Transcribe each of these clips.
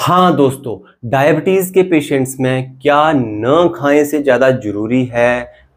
हाँ दोस्तों डायबिटीज़ के पेशेंट्स में क्या न खाएं से ज़्यादा ज़रूरी है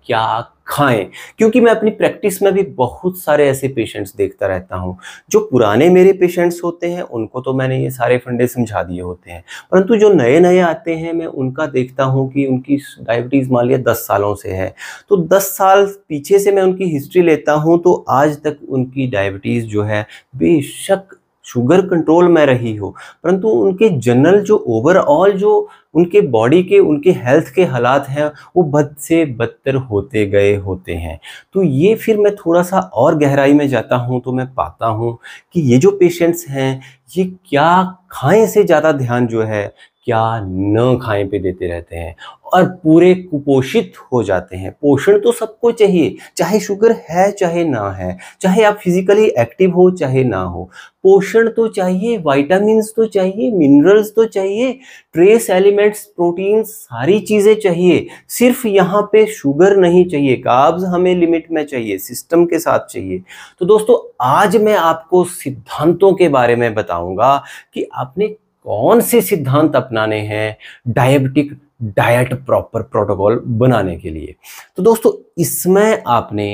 क्या खाएं क्योंकि मैं अपनी प्रैक्टिस में भी बहुत सारे ऐसे पेशेंट्स देखता रहता हूँ जो पुराने मेरे पेशेंट्स होते हैं उनको तो मैंने ये सारे फंडे समझा दिए होते हैं परंतु जो नए नए आते हैं मैं उनका देखता हूँ कि उनकी डायबिटीज़ मान लिया दस सालों से है तो दस साल पीछे से मैं उनकी हिस्ट्री लेता हूँ तो आज तक उनकी डायबिटीज़ जो है बेशक शुगर कंट्रोल में रही हो परंतु उनके जनरल जो ओवरऑल जो उनके बॉडी के उनके हेल्थ के हालात हैं वो बद से बदतर होते गए होते हैं तो ये फिर मैं थोड़ा सा और गहराई में जाता हूँ तो मैं पाता हूँ कि ये जो पेशेंट्स हैं ये क्या खाएं से ज़्यादा ध्यान जो है क्या न खाएं पे देते रहते हैं और पूरे कुपोषित हो जाते हैं पोषण तो सबको चाहिए चाहे शुगर है चाहे ना है चाहे आप फिजिकली एक्टिव हो चाहे ना हो पोषण तो चाहिए वाइटामिन तो चाहिए मिनरल्स तो चाहिए ट्रेस एलिमेंट्स प्रोटीन सारी चीज़ें चाहिए सिर्फ यहाँ पे शुगर नहीं चाहिए काब्ज हमें लिमिट में चाहिए सिस्टम के साथ चाहिए तो दोस्तों आज मैं आपको सिद्धांतों के बारे में बताऊंगा कि आपने कौन से सिद्धांत अपनाने हैं डायबिटिक डाइट प्रॉपर प्रोटोकॉल बनाने के लिए तो दोस्तों इसमें आपने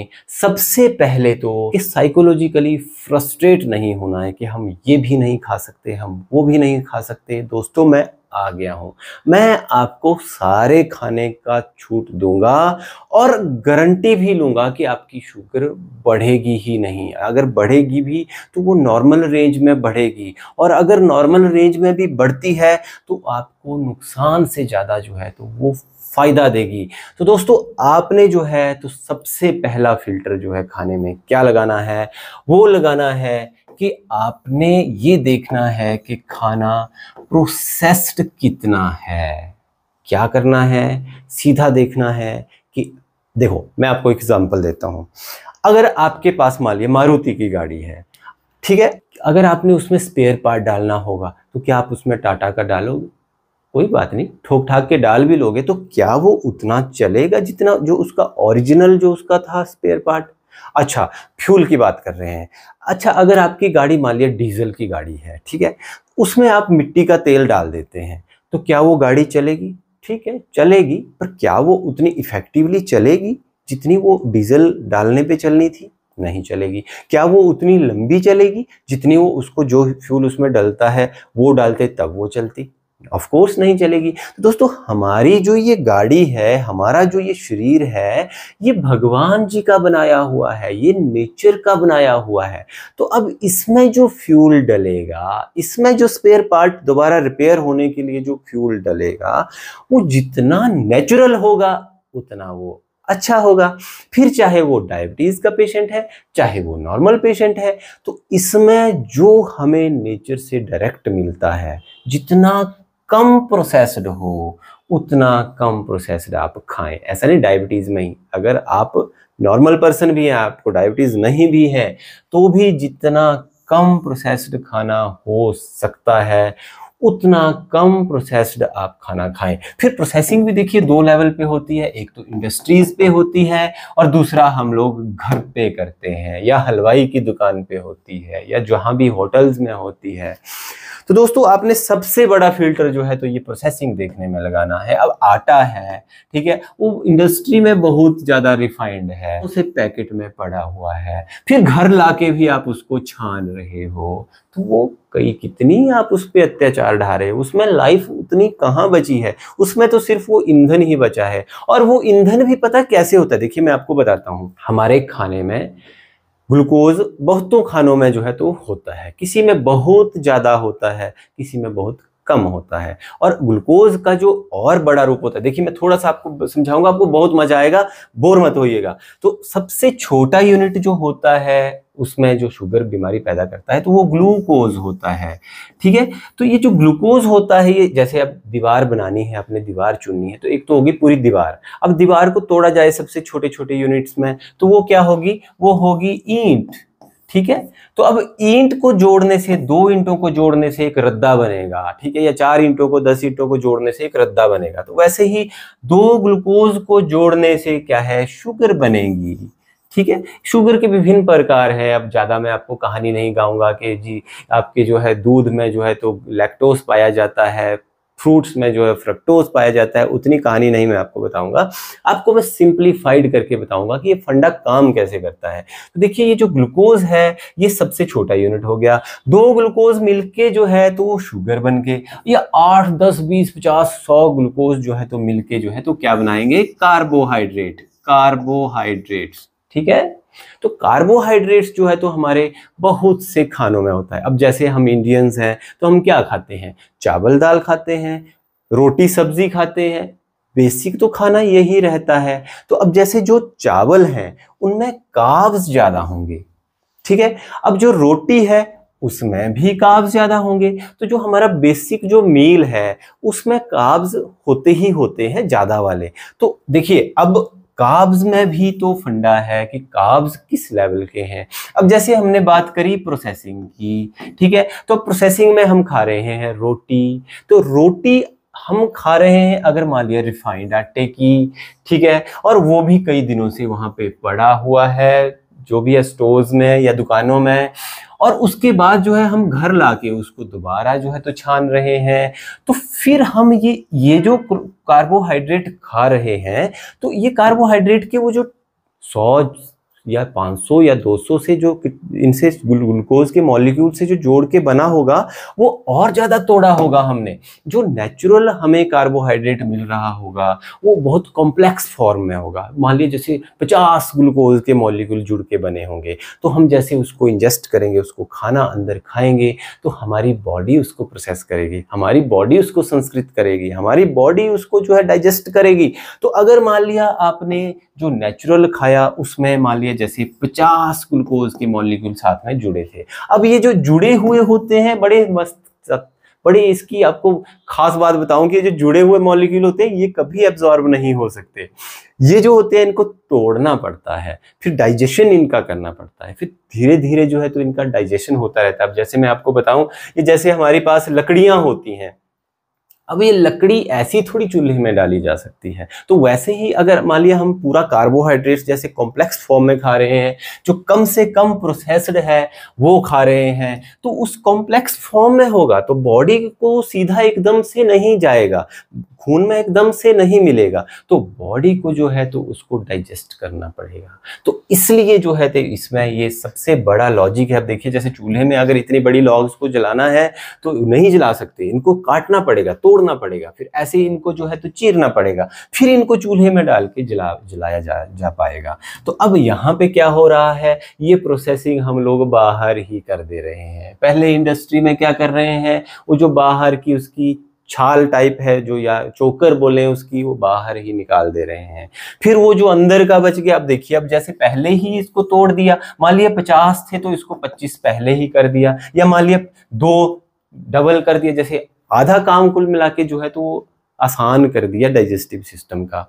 सबसे पहले तो इस साइकोलॉजिकली फ्रस्ट्रेट नहीं होना है कि हम ये भी नहीं खा सकते हम वो भी नहीं खा सकते दोस्तों मैं आ गया हूँ मैं आपको सारे खाने का छूट दूंगा और गारंटी भी लूँगा कि आपकी शुगर बढ़ेगी ही नहीं अगर बढ़ेगी भी तो वो नॉर्मल रेंज में बढ़ेगी और अगर नॉर्मल रेंज में भी बढ़ती है तो आपको नुकसान से ज़्यादा जो है तो वो फ़ायदा देगी तो दोस्तों आपने जो है तो सबसे पहला फ़िल्टर जो है खाने में क्या लगाना है वो लगाना है कि आपने ये देखना है कि खाना प्रोसेस्ड कितना है क्या करना है सीधा देखना है कि देखो मैं आपको एग्जांपल देता हूँ अगर आपके पास मान लिया मारुति की गाड़ी है ठीक है अगर आपने उसमें स्पेयर पार्ट डालना होगा तो क्या आप उसमें टाटा का डालोगे कोई बात नहीं ठोक ठाक के डाल भी लोगे तो क्या वो उतना चलेगा जितना जो उसका ओरिजिनल जो उसका था स्पेयर पार्ट अच्छा फ्यूल की बात कर रहे हैं अच्छा अगर आपकी गाड़ी मान लिया डीजल की गाड़ी है ठीक है उसमें आप मिट्टी का तेल डाल देते हैं तो क्या वो गाड़ी चलेगी ठीक है चलेगी पर क्या वो उतनी इफेक्टिवली चलेगी जितनी वो डीजल डालने पे चलनी थी नहीं चलेगी क्या वो उतनी लंबी चलेगी जितनी वो उसको जो फ्यूल उसमें डलता है वो डालते तब वो चलती ऑफ कोर्स नहीं चलेगी तो दोस्तों हमारी जो ये गाड़ी है हमारा जो ये शरीर है ये भगवान जी का बनाया हुआ है ये नेचर का बनाया हुआ है तो अब इसमें जो फ्यूल डलेगा इसमें जो स्पेयर पार्ट दोबारा रिपेयर होने के लिए जो फ्यूल डलेगा वो जितना नेचुरल होगा उतना वो अच्छा होगा फिर चाहे वो डायबिटीज़ का पेशेंट है चाहे वो नॉर्मल पेशेंट है तो इसमें जो हमें नेचर से डायरेक्ट मिलता है जितना कम प्रोसेस्ड हो उतना कम प्रोसेस्ड आप खाएं ऐसा नहीं डायबिटीज़ में ही अगर आप नॉर्मल पर्सन भी हैं आपको डायबिटीज़ नहीं भी है तो भी जितना कम प्रोसेस्ड खाना हो सकता है उतना कम प्रोसेस्ड आप खाना खाएं फिर प्रोसेसिंग भी देखिए दो लेवल पे होती है एक तो इंडस्ट्रीज पे होती है और दूसरा हम लोग घर पे करते हैं या हलवाई की दुकान पे होती है या जहाँ भी होटल्स में होती है तो दोस्तों आपने सबसे बड़ा फिल्टर जो है तो ये प्रोसेसिंग देखने में लगाना है अब आटा है ठीक है वो इंडस्ट्री में बहुत ज़्यादा रिफाइंड है उसे पैकेट में पड़ा हुआ है फिर घर लाके भी आप उसको छान रहे हो तो वो कई कितनी आप उस पर अत्याचार ढा रहे हो उसमें लाइफ उतनी कहाँ बची है उसमें तो सिर्फ वो ईंधन ही बचा है और वो ईंधन भी पता कैसे होता है देखिए मैं आपको बताता हूँ हमारे खाने में ग्लूकोज बहुतों खानों में जो है तो होता है किसी में बहुत ज़्यादा होता है किसी में बहुत कम होता है और ग्लूकोज का जो और बड़ा रूप होता है देखिए मैं थोड़ा सा आपको समझाऊंगा आपको बहुत मजा आएगा बोर मत होइएगा तो सबसे छोटा यूनिट जो होता है उसमें जो शुगर बीमारी पैदा करता है तो वो ग्लूकोज होता है ठीक है तो ये जो ग्लूकोज होता है ये जैसे अब दीवार बनानी है अपने दीवार चुननी है तो एक तो होगी पूरी दीवार अब दीवार को तोड़ा जाए सबसे छोटे छोटे यूनिट्स में तो वो क्या होगी वो होगी ईंट ठीक है तो अब ईंट को जोड़ने से दो ईंटों को जोड़ने से एक रद्दा बनेगा ठीक है या चार ईंटों को दस ईंटों को जोड़ने से एक रद्दा बनेगा तो वैसे ही दो ग्लूकोज को जोड़ने से क्या है शुगर बनेगी ठीक है शुगर के विभिन्न प्रकार है अब ज़्यादा मैं आपको कहानी नहीं गाऊंगा कि जी आपके जो है दूध में जो है तो लैक्टोज पाया जाता है फ्रूट्स में जो है फ्रक्टोज पाया जाता है उतनी कहानी नहीं मैं आपको बताऊंगा आपको मैं सिंप्लीफाइड करके बताऊंगा कि ये फंडा काम कैसे करता है तो देखिए ये जो ग्लूकोज है ये सबसे छोटा यूनिट हो गया दो ग्लूकोज मिलके जो है तो वो शुगर बन के या आठ दस बीस पचास सौ ग्लूकोज जो है तो मिलके जो है तो क्या बनाएंगे कार्बोहाइड्रेट कार्बोहाइड्रेट्स ठीक है तो कार्बोहाइड्रेट्स जो है तो हमारे बहुत से खानों में होता है अब जैसे हम इंडियंस हैं तो हम क्या खाते हैं चावल दाल खाते हैं रोटी सब्जी खाते हैं बेसिक तो खाना यही रहता है तो अब जैसे जो चावल हैं उनमें काव्स ज़्यादा होंगे ठीक है अब जो रोटी है उसमें भी काव्स ज़्यादा होंगे तो जो हमारा बेसिक जो मील है उसमें काव्स होते ही होते हैं ज़्यादा वाले तो देखिए अब काब्स में भी तो फंडा है कि काब्स किस लेवल के हैं अब जैसे हमने बात करी प्रोसेसिंग की ठीक है तो प्रोसेसिंग में हम खा रहे हैं रोटी तो रोटी हम खा रहे हैं अगर मान लिया रिफाइंड आटे की ठीक है और वो भी कई दिनों से वहाँ पे पड़ा हुआ है जो भी है स्टोर्स में या दुकानों में और उसके बाद जो है हम घर लाके उसको दोबारा जो है तो छान रहे हैं तो फिर हम ये ये जो कार्बोहाइड्रेट खा रहे हैं तो ये कार्बोहाइड्रेट के वो जो सौ या 500 या 200 से जो इनसे ग्लूकोज के मॉलिक्यूल से जो जोड़ के बना होगा वो और ज़्यादा तोड़ा होगा हमने जो नेचुरल हमें कार्बोहाइड्रेट मिल रहा होगा वो बहुत कॉम्प्लेक्स फॉर्म में होगा मान लीजिए जैसे 50 ग्लूकोज के मॉलिक्यूल जुड़ के बने होंगे तो हम जैसे उसको इंजेस्ट करेंगे उसको खाना अंदर खाएंगे तो हमारी बॉडी उसको प्रोसेस करेगी हमारी बॉडी उसको संस्कृत करेगी हमारी बॉडी उसको जो है डाइजेस्ट करेगी तो अगर मान लिया आपने जो नेचुरल खाया उसमें मान लिया जैसे 50 ग्लूकोज के मॉलिक्यूल साथ में जुड़े थे अब ये जो जुड़े हुए होते हैं बड़े मस्त बड़ी इसकी आपको खास बात बताऊं कि जो जुड़े हुए मॉलिक्यूल होते हैं ये कभी एब्जॉर्ब नहीं हो सकते ये जो होते हैं इनको तोड़ना पड़ता है फिर डाइजेशन इनका करना पड़ता है फिर धीरे धीरे जो है तो इनका डाइजेशन होता रहता है अब जैसे मैं आपको बताऊं कि जैसे हमारे पास लकड़ियां होती हैं अब ये लकड़ी ऐसी थोड़ी चूल्हे में डाली जा सकती है तो वैसे ही अगर मान लिया हम पूरा कार्बोहाइड्रेट्स जैसे कॉम्प्लेक्स फॉर्म में खा रहे हैं जो कम से कम प्रोसेस्ड है वो खा रहे हैं तो उस कॉम्प्लेक्स फॉर्म में होगा तो बॉडी को सीधा एकदम से नहीं जाएगा खून में एकदम से नहीं मिलेगा तो बॉडी को जो है तो उसको डाइजेस्ट करना पड़ेगा तो इसलिए जो है तो इसमें ये सबसे बड़ा लॉजिक है अब देखिए जैसे चूल्हे में अगर इतनी बड़ी लॉग्स को जलाना है तो नहीं जला सकते इनको काटना पड़ेगा तो तोड़ना पड़ेगा फिर ऐसे इनको जो है तो चीरना पड़ेगा फिर इनको चूल्हे में डाल के जला जलाया जा जा पाएगा तो अब यहाँ पे क्या हो रहा है ये प्रोसेसिंग हम लोग बाहर ही कर दे रहे हैं पहले इंडस्ट्री में क्या कर रहे हैं वो जो बाहर की उसकी छाल टाइप है जो या चोकर बोले उसकी वो बाहर ही निकाल दे रहे हैं फिर वो जो अंदर का बच गया अब देखिए अब जैसे पहले ही इसको तोड़ दिया मान लिया पचास थे तो इसको पच्चीस पहले ही कर दिया या मान लिया दो डबल कर दिया जैसे आधा काम कुल मिला के जो है तो आसान कर दिया डाइजेस्टिव सिस्टम का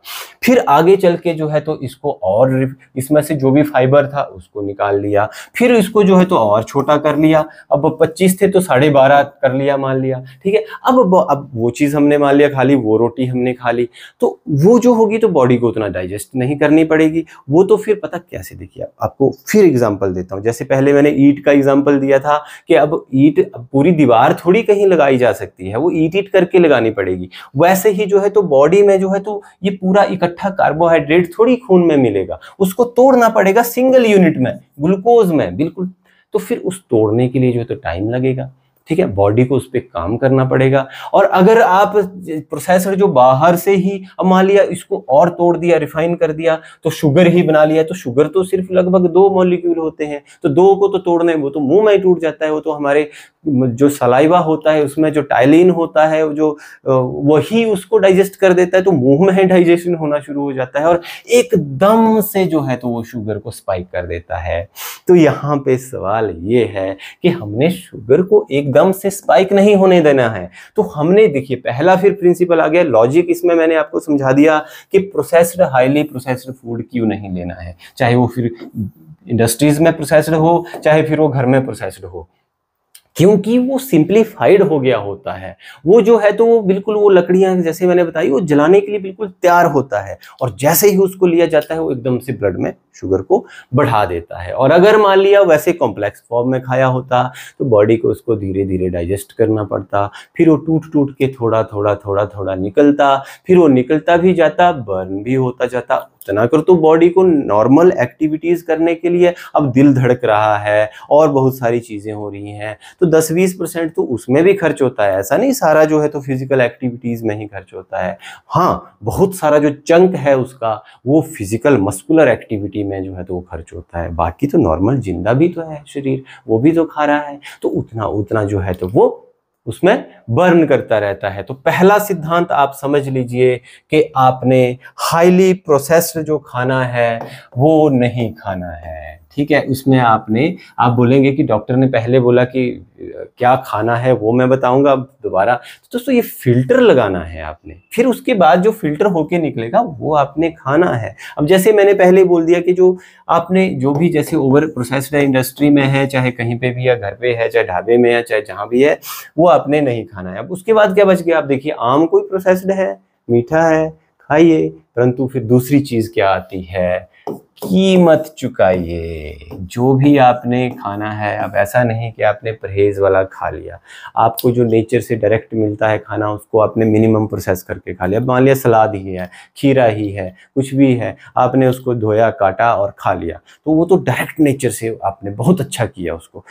फिर आगे चल के जो है तो इसको और इसमें से जो भी फाइबर था उसको निकाल लिया फिर इसको जो है तो और छोटा कर लिया अब पच्चीस थे तो साढ़े बारह कर लिया मान लिया ठीक है अब अब वो चीज़ हमने मान लिया खा ली वो रोटी हमने खा ली तो वो जो होगी तो बॉडी को उतना डाइजेस्ट नहीं करनी पड़ेगी वो तो फिर पता कैसे देखिए आपको फिर एग्जाम्पल देता हूँ जैसे पहले मैंने ईट का एग्जाम्पल दिया था कि अब ईट पूरी दीवार थोड़ी कहीं लगाई जा सकती है वो ईट ईट करके लगानी पड़ेगी वैसे ऐसे ही जो है तो बॉडी में जो है तो ये पूरा इकट्ठा कार्बोहाइड्रेट थोड़ी खून में मिलेगा उसको तोड़ना पड़ेगा सिंगल यूनिट में ग्लूकोज में बिल्कुल तो फिर उस तोड़ने के लिए जो है तो टाइम लगेगा ठीक है बॉडी को उस पर काम करना पड़ेगा और अगर आप प्रोसेसर जो बाहर से ही अब मान लिया इसको और तोड़ दिया रिफाइन कर दिया तो शुगर ही बना लिया तो शुगर तो सिर्फ लगभग दो मॉलिक्यूल होते हैं तो दो को तो तोड़ने वो तो मुंह में ही टूट जाता है वो तो हमारे जो सलाइवा होता है उसमें जो टाइलिन होता है जो वही उसको डाइजेस्ट कर देता है तो मुंह में डाइजेशन होना शुरू हो जाता है और एकदम से जो है तो वो शुगर को स्पाइक कर देता है तो यहाँ पे सवाल ये है कि हमने शुगर को एकदम से स्पाइक नहीं होने देना है तो हमने देखिए पहला फिर प्रिंसिपल आ गया लॉजिक इसमें मैंने आपको समझा दिया कि प्रोसेस्ड हाईली प्रोसेस्ड फूड क्यों नहीं लेना है चाहे वो फिर इंडस्ट्रीज में प्रोसेस्ड हो चाहे फिर वो घर में प्रोसेस्ड हो क्योंकि वो सिंप्लीफाइड हो गया होता है वो जो है तो वो बिल्कुल वो लकड़ियाँ जैसे मैंने बताई वो जलाने के लिए बिल्कुल तैयार होता है और जैसे ही उसको लिया जाता है वो एकदम से ब्लड में शुगर को बढ़ा देता है और अगर मान लिया वैसे कॉम्प्लेक्स फॉर्म में खाया होता तो बॉडी को उसको धीरे धीरे डाइजेस्ट करना पड़ता फिर वो टूट टूट के थोड़ा थोड़ा थोड़ा थोड़ा निकलता फिर वो निकलता भी जाता बर्न भी होता जाता प्राप्त ना करो तो बॉडी को नॉर्मल एक्टिविटीज़ करने के लिए अब दिल धड़क रहा है और बहुत सारी चीज़ें हो रही हैं तो 10-20 परसेंट तो उसमें भी खर्च होता है ऐसा नहीं सारा जो है तो फिज़िकल एक्टिविटीज़ में ही खर्च होता है हाँ बहुत सारा जो चंक है उसका वो फिज़िकल मस्कुलर एक्टिविटी में जो है तो वो खर्च होता है बाकी तो नॉर्मल जिंदा भी तो है शरीर वो भी तो खा रहा है तो उतना उतना जो है तो वो उसमें बर्न करता रहता है तो पहला सिद्धांत आप समझ लीजिए कि आपने हाईली प्रोसेस्ड जो खाना है वो नहीं खाना है ठीक है उसमें आपने आप बोलेंगे कि डॉक्टर ने पहले बोला कि क्या खाना है वो मैं बताऊंगा अब दोबारा तो दोस्तों ये फिल्टर लगाना है आपने फिर उसके बाद जो फिल्टर होके निकलेगा वो आपने खाना है अब जैसे मैंने पहले बोल दिया कि जो आपने जो भी जैसे ओवर प्रोसेस्ड है इंडस्ट्री में है चाहे कहीं पे भी या घर पे है चाहे ढाबे में है चाहे जहाँ भी है वो आपने नहीं खाना है अब उसके बाद क्या बच गया आप देखिए आम कोई प्रोसेस्ड है मीठा है खाइए परंतु फिर दूसरी चीज़ क्या आती है कीमत चुकाइए जो भी आपने खाना है अब ऐसा नहीं कि आपने परहेज वाला खा लिया आपको जो नेचर से डायरेक्ट मिलता है खाना उसको आपने मिनिमम प्रोसेस करके खा लिया अब मान लिया सलाद ही है खीरा ही है कुछ भी है आपने उसको धोया काटा और खा लिया तो वो तो डायरेक्ट नेचर से आपने बहुत अच्छा किया उसको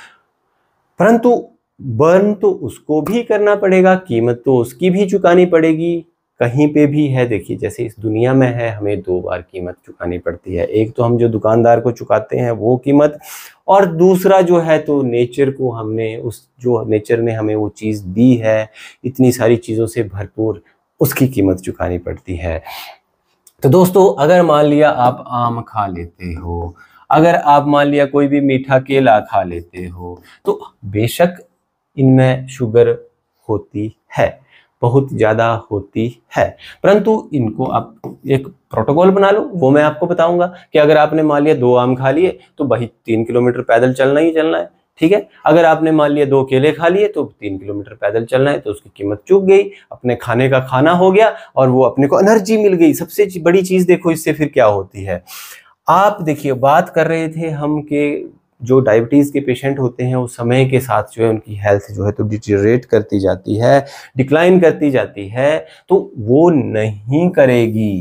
परंतु बर्न तो उसको भी करना पड़ेगा कीमत तो उसकी भी चुकानी पड़ेगी कहीं पे भी है देखिए जैसे इस दुनिया में है हमें दो बार कीमत चुकानी पड़ती है एक तो हम जो दुकानदार को चुकाते हैं वो कीमत और दूसरा जो है तो नेचर को हमने उस जो नेचर ने हमें वो चीज़ दी है इतनी सारी चीज़ों से भरपूर उसकी कीमत चुकानी पड़ती है तो दोस्तों अगर मान लिया आप आम खा लेते हो अगर आप मान लिया कोई भी मीठा केला खा लेते हो तो बेशक इनमें शुगर होती है बहुत ज़्यादा होती है परंतु इनको आप एक प्रोटोकॉल बना लो वो मैं आपको बताऊंगा कि अगर आपने मान लिया दो आम खा लिए तो भाई तीन किलोमीटर पैदल चलना ही चलना है ठीक है अगर आपने मान लिया दो केले खा लिए तो तीन किलोमीटर पैदल चलना है तो उसकी कीमत चुक गई अपने खाने का खाना हो गया और वो अपने को एनर्जी मिल गई सबसे बड़ी चीज़ देखो इससे फिर क्या होती है आप देखिए बात कर रहे थे हम के जो डायबिटीज़ के पेशेंट होते हैं उस समय के साथ जो है उनकी हेल्थ जो है तो डिटेरेट करती जाती है डिक्लाइन करती जाती है तो वो नहीं करेगी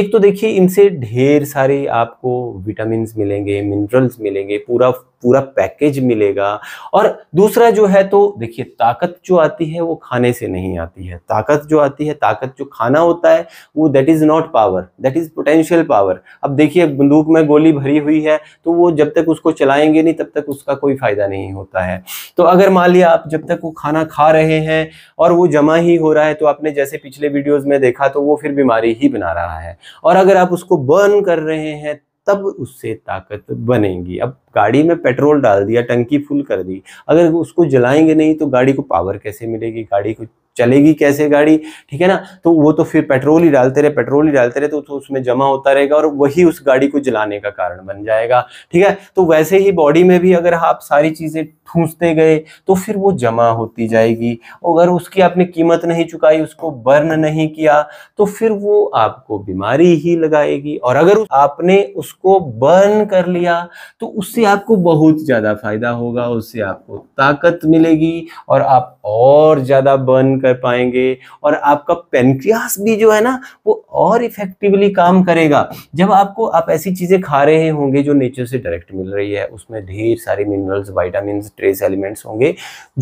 एक तो देखिए इनसे ढेर सारे आपको विटामिन मिलेंगे मिनरल्स मिलेंगे पूरा पूरा पैकेज मिलेगा और दूसरा जो है तो देखिए ताकत जो आती है वो खाने से नहीं आती है ताकत जो आती है ताकत जो खाना होता है वो that is not power that is potential power अब देखिए बंदूक में गोली भरी हुई है तो वो जब तक उसको चलाएंगे नहीं तब तक उसका कोई फ़ायदा नहीं होता है तो अगर मान लिया आप जब तक वो खाना खा रहे हैं और वो जमा ही हो रहा है तो आपने जैसे पिछले वीडियोज़ में देखा तो वो फिर बीमारी ही बना रहा है और अगर आप उसको बर्न कर रहे हैं तब उससे ताकत बनेगी अब गाड़ी में पेट्रोल डाल दिया टंकी फुल कर दी अगर उसको जलाएंगे नहीं तो गाड़ी को पावर कैसे मिलेगी गाड़ी को चलेगी कैसे गाड़ी ठीक है ना तो वो तो फिर पेट्रोल ही डालते रहे पेट्रोल ही डालते रहे तो, तो उसमें जमा होता रहेगा और वही उस गाड़ी को जलाने का कारण बन जाएगा ठीक है तो वैसे ही बॉडी में भी अगर आप सारी चीज़ें ठूंसते गए तो फिर वो जमा होती जाएगी अगर उसकी आपने कीमत नहीं चुकाई उसको बर्न नहीं किया तो फिर वो आपको बीमारी ही लगाएगी और अगर आपने उसको बर्न कर लिया तो उससे उससे आपको बहुत ज़्यादा फायदा होगा उससे आपको ताकत मिलेगी और आप और ज़्यादा बर्न कर पाएंगे और आपका पेनक्रियास भी जो है ना वो और इफेक्टिवली काम करेगा जब आपको आप ऐसी चीज़ें खा रहे होंगे जो नेचर से डायरेक्ट मिल रही है उसमें ढेर सारे मिनरल्स वाइटामिन ट्रेस एलिमेंट्स होंगे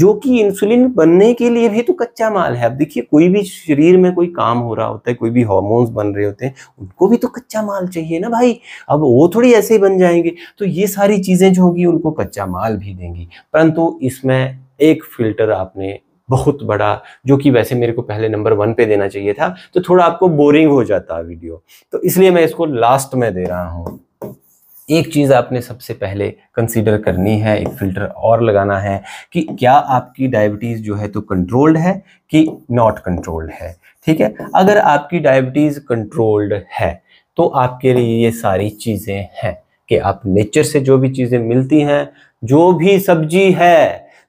जो कि इंसुलिन बनने के लिए भी तो कच्चा माल है अब देखिए कोई भी शरीर में कोई काम हो रहा होता है कोई भी हॉर्मोन्स बन रहे होते हैं उनको भी तो कच्चा माल चाहिए ना भाई अब वो थोड़ी ऐसे ही बन जाएंगे तो ये सारी चीज़ें जो होगी उनको कच्चा माल भी देंगी परंतु इसमें एक फिल्टर आपने बहुत बड़ा जो कि वैसे मेरे को पहले नंबर वन पे देना चाहिए था तो थोड़ा आपको बोरिंग हो जाता वीडियो तो इसलिए मैं इसको लास्ट में दे रहा हूँ एक चीज़ आपने सबसे पहले कंसीडर करनी है एक फ़िल्टर और लगाना है कि क्या आपकी डायबिटीज़ जो है तो कंट्रोल्ड है कि नॉट कंट्रोल्ड है ठीक है अगर आपकी डायबिटीज़ कंट्रोल्ड है तो आपके लिए ये सारी चीज़ें हैं कि आप नेचर से जो भी चीज़ें मिलती हैं जो भी सब्जी है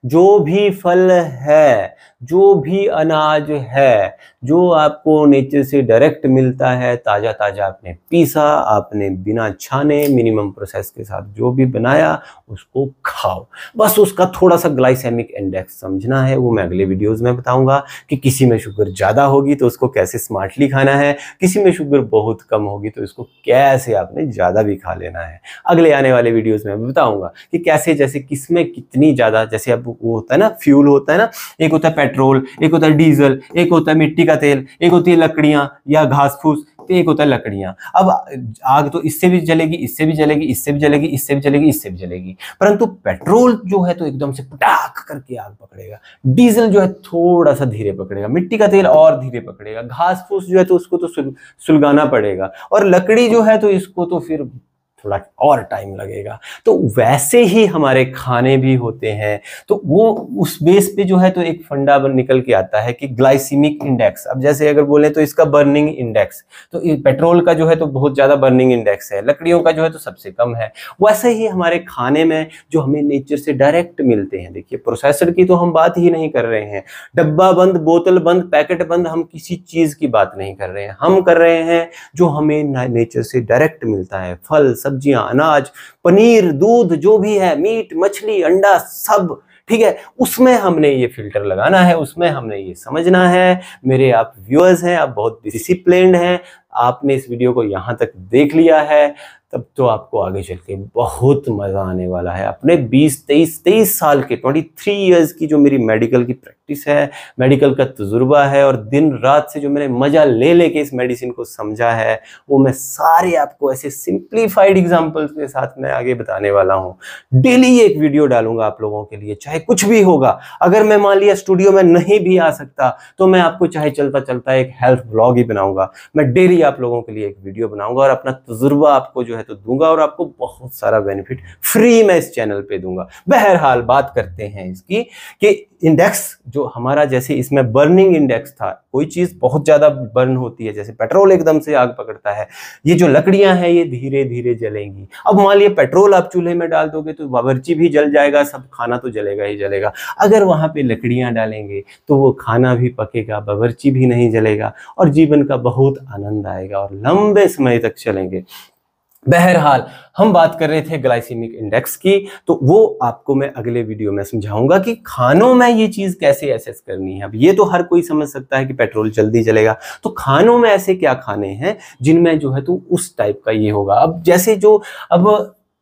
जो भी फल है जो भी अनाज है जो आपको नेचर से डायरेक्ट मिलता है ताज़ा ताज़ा आपने पीसा आपने बिना छाने मिनिमम प्रोसेस के साथ जो भी बनाया उसको खाओ बस उसका थोड़ा सा ग्लाइसेमिक इंडेक्स समझना है वो मैं अगले वीडियोस में बताऊंगा कि किसी में शुगर ज़्यादा होगी तो उसको कैसे स्मार्टली खाना है किसी में शुगर बहुत कम होगी तो इसको कैसे आपने ज़्यादा भी खा लेना है अगले आने वाले वीडियोज़ में बताऊँगा कि कैसे जैसे किस में कितनी ज़्यादा जैसे आप वो होता है ना फ्यूल होता है ना एक होता है पेट्रोल एक होता है डीजल एक होता है मिट्टी का तेल एक होती है लकड़ियां या घास फूस तो एक होता है लकड़ियां अब आग तो इससे भी जलेगी इससे भी जलेगी इससे भी जलेगी इससे भी जलेगी इससे भी जलेगी परंतु पेट्रोल जो है तो एकदम से पटाक करके आग पकड़ेगा डीजल जो है थोड़ा सा धीरे पकड़ेगा मिट्टी का तेल और धीरे पकड़ेगा घास फूस जो है तो उसको तो सुलगाना पड़ेगा और लकड़ी जो है तो इसको तो फिर थोड़ा और टाइम लगेगा तो वैसे ही हमारे खाने भी होते हैं तो वो उस बेस पे जो है तो एक फंडा निकल के आता है कि ग्लाइसिमिक इंडेक्स अब जैसे अगर बोले तो इसका बर्निंग इंडेक्स तो पेट्रोल का जो है तो बहुत ज़्यादा बर्निंग इंडेक्स है लकड़ियों का जो है तो सबसे कम है वैसे ही हमारे खाने में जो हमें नेचर से डायरेक्ट मिलते हैं देखिए प्रोसेसर की तो हम बात ही नहीं कर रहे हैं डब्बा बंद बोतल बंद पैकेट बंद हम किसी चीज़ की बात नहीं कर रहे हैं हम कर रहे हैं जो हमें नेचर से डायरेक्ट मिलता है फल सब सब्जियां अनाज पनीर दूध जो भी है मीट मछली अंडा सब ठीक है उसमें हमने ये फिल्टर लगाना है उसमें हमने ये समझना है मेरे आप व्यूअर्स हैं आप बहुत डिसिप्लेंड हैं आपने इस वीडियो को यहाँ तक देख लिया है तब तो आपको आगे चल के बहुत मज़ा आने वाला है अपने 20, 23, 23 साल के 23 इयर्स की जो मेरी मेडिकल की प्रैक्टिस प्रैक्टिस है मेडिकल का तजुर्बा है और दिन रात से जो मैंने मज़ा ले लेके इस मेडिसिन को समझा है वो मैं सारे आपको ऐसे सिंप्लीफाइड एग्जाम्पल्स के साथ मैं आगे बताने वाला हूँ डेली एक वीडियो डालूंगा आप लोगों के लिए चाहे कुछ भी होगा अगर मैं मान लिया स्टूडियो में नहीं भी आ सकता तो मैं आपको चाहे चलता चलता एक हेल्थ ब्लॉग ही बनाऊंगा मैं डेली आप लोगों के लिए एक वीडियो बनाऊंगा और अपना तजुर्बा आपको जो है तो दूंगा और आपको बहुत सारा बेनिफिट फ्री में इस चैनल पे दूंगा बहरहाल बात करते हैं इसकी कि इंडेक्स जो हमारा जैसे इसमें बर्निंग इंडेक्स था कोई चीज़ बहुत ज़्यादा बर्न होती है जैसे पेट्रोल एकदम से आग पकड़ता है ये जो लकड़ियां हैं ये धीरे धीरे जलेंगी अब मान लिया पेट्रोल आप चूल्हे में डाल दोगे तो बावर्ची भी जल जाएगा सब खाना तो जलेगा ही जलेगा अगर वहां पर लकड़ियां डालेंगे तो वो खाना भी पकेगा बावरची भी नहीं जलेगा और जीवन का बहुत आनंद आएगा और लंबे समय तक चलेंगे बहरहाल हम बात कर रहे थे ग्लाइसिमिक इंडेक्स की तो वो आपको मैं अगले वीडियो में समझाऊंगा कि खानों में ये चीज़ कैसे एसेस करनी है अब ये तो हर कोई समझ सकता है कि पेट्रोल जल्दी जलेगा तो खानों में ऐसे क्या खाने हैं जिनमें जो है तो उस टाइप का ये होगा अब जैसे जो अब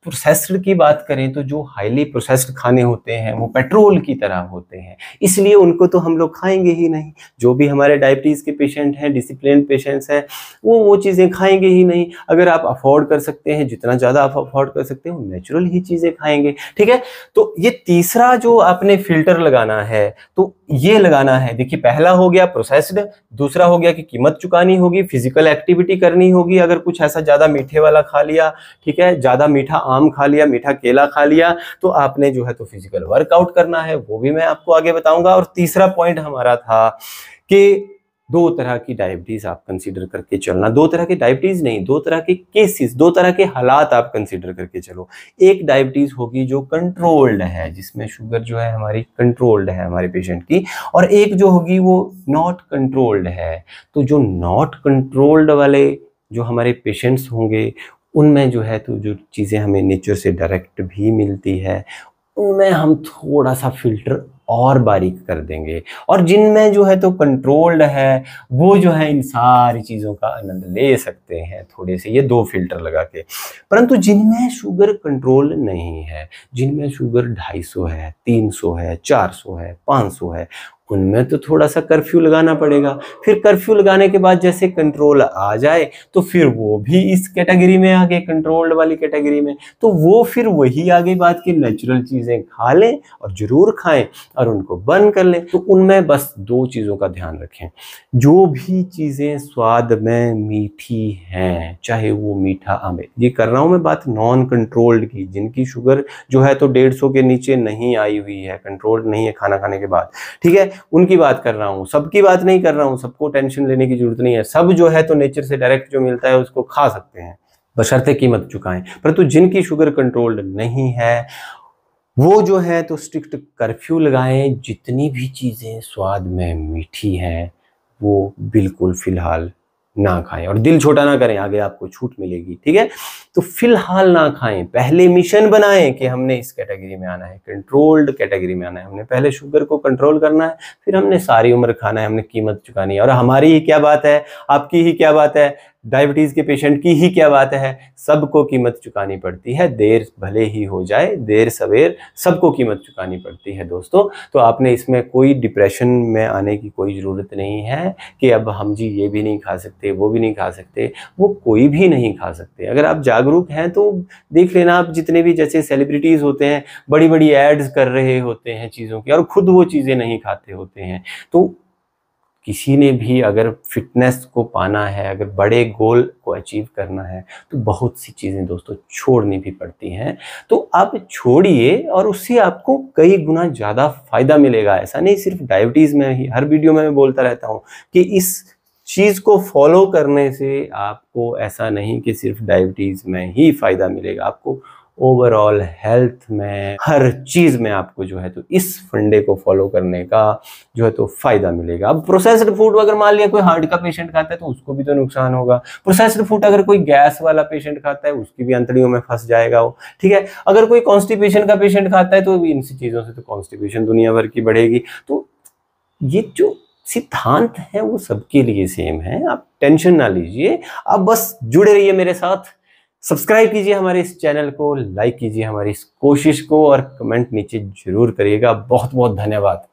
प्रोसेस्ड की बात करें तो जो हाईली प्रोसेस्ड खाने होते हैं वो पेट्रोल की तरह होते हैं इसलिए उनको तो हम लोग खाएंगे ही नहीं जो भी हमारे डायबिटीज़ के पेशेंट हैं डिसिप्लिन पेशेंट्स हैं वो वो चीज़ें खाएंगे ही नहीं अगर आप अफोर्ड कर सकते हैं जितना ज़्यादा आप अफोर्ड कर सकते हैं नेचुरल ही चीज़ें खाएंगे ठीक है तो ये तीसरा जो आपने फिल्टर लगाना है तो ये लगाना है देखिए पहला हो गया प्रोसेस्ड दूसरा हो गया कि कीमत चुकानी होगी फिजिकल एक्टिविटी करनी होगी अगर कुछ ऐसा ज़्यादा मीठे वाला खा लिया ठीक है ज़्यादा मीठा आम खा लिया मीठा केला खा लिया तो आपने जो है तो फिजिकल वर्कआउट करना है वो भी मैं आपको आगे बताऊंगा और तीसरा पॉइंट हमारा था कि दो तरह की डायबिटीज आप कंसीडर करके चलना दो तरह के डायबिटीज नहीं दो तरह के केसेस दो तरह के हालात आप कंसीडर करके चलो एक डायबिटीज होगी जो कंट्रोल्ड है जिसमें शुगर जो है हमारी कंट्रोल्ड है हमारे पेशेंट की और एक जो होगी वो नॉट कंट्रोल्ड है तो जो नॉट कंट्रोल्ड वाले जो हमारे पेशेंट्स होंगे उनमें जो है तो जो चीज़ें हमें नेचर से डायरेक्ट भी मिलती है उनमें हम थोड़ा सा फिल्टर और बारीक कर देंगे और जिनमें जो है तो कंट्रोल्ड है वो जो है इन सारी चीज़ों का आनंद ले सकते हैं थोड़े से ये दो फिल्टर लगा के परंतु जिनमें शुगर कंट्रोल नहीं है जिनमें शुगर 250 है 300 है 400 है 500 है उनमें तो थोड़ा सा कर्फ्यू लगाना पड़ेगा फिर कर्फ्यू लगाने के बाद जैसे कंट्रोल आ जाए तो फिर वो भी इस कैटेगरी में आ गए कंट्रोल्ड वाली कैटेगरी में तो वो फिर वही आगे बात की नेचुरल चीज़ें खा लें और ज़रूर खाएं और उनको बंद कर लें तो उनमें बस दो चीज़ों का ध्यान रखें जो भी चीज़ें स्वाद में मीठी हैं चाहे वो मीठा आम ये कर रहा हूँ मैं बात नॉन कंट्रोल्ड की जिनकी शुगर जो है तो डेढ़ के नीचे नहीं आई हुई है कंट्रोल्ड नहीं है खाना खाने के बाद ठीक है उनकी बात कर रहा हूँ सबकी बात नहीं कर रहा हूँ सबको टेंशन लेने की जरूरत नहीं है सब जो है तो नेचर से डायरेक्ट जो मिलता है उसको खा सकते हैं बशर्ते कीमत चुकाएं परंतु तो जिनकी शुगर कंट्रोल्ड नहीं है वो जो है तो स्ट्रिक्ट कर्फ्यू लगाएं जितनी भी चीज़ें स्वाद में मीठी हैं वो बिल्कुल फ़िलहाल ना खाएं और दिल छोटा ना करें आगे आपको छूट मिलेगी ठीक है तो फिलहाल ना खाएं पहले मिशन बनाएं कि हमने इस कैटेगरी में आना है कंट्रोल्ड कैटेगरी में आना है हमने पहले शुगर को कंट्रोल करना है फिर हमने सारी उम्र खाना है हमने कीमत चुकानी है और हमारी ही क्या बात है आपकी ही क्या बात है डायबिटीज़ के पेशेंट की ही क्या बात है सबको कीमत चुकानी पड़ती है देर भले ही हो जाए देर सवेर सबको कीमत चुकानी पड़ती है दोस्तों तो आपने इसमें कोई डिप्रेशन में आने की कोई ज़रूरत नहीं है कि अब हम जी ये भी नहीं खा सकते वो भी नहीं खा सकते वो कोई भी नहीं खा सकते अगर आप जागरूक हैं तो देख लेना आप जितने भी जैसे सेलिब्रिटीज़ होते हैं बड़ी बड़ी एड्स कर रहे होते हैं चीज़ों की और ख़ुद वो चीज़ें नहीं खाते होते हैं तो किसी ने भी अगर फिटनेस को पाना है अगर बड़े गोल को अचीव करना है तो बहुत सी चीज़ें दोस्तों छोड़नी भी पड़ती हैं तो आप छोड़िए और उससे आपको कई गुना ज़्यादा फायदा मिलेगा ऐसा नहीं सिर्फ डायबिटीज़ में ही हर वीडियो में मैं बोलता रहता हूँ कि इस चीज़ को फॉलो करने से आपको ऐसा नहीं कि सिर्फ डायबिटीज़ में ही फ़ायदा मिलेगा आपको ओवरऑल हेल्थ में हर चीज़ में आपको जो है तो इस फंडे को फॉलो करने का जो है तो फ़ायदा मिलेगा अब प्रोसेस्ड फूड अगर मान लिया कोई हार्ट का पेशेंट खाता है तो उसको भी तो नुकसान होगा प्रोसेस्ड फूड अगर कोई गैस वाला पेशेंट खाता है उसकी भी अंतड़ियों में फंस जाएगा वो ठीक है अगर कोई कॉन्स्टिपेशन का पेशेंट खाता है तो इन सी चीज़ों से तो कॉन्स्टिपेशन दुनिया भर की बढ़ेगी तो ये जो सिद्धांत है वो सबके लिए सेम है आप टेंशन ना लीजिए आप बस जुड़े रहिए मेरे साथ सब्सक्राइब कीजिए हमारे इस चैनल को लाइक कीजिए हमारी इस कोशिश को और कमेंट नीचे जरूर करिएगा बहुत बहुत धन्यवाद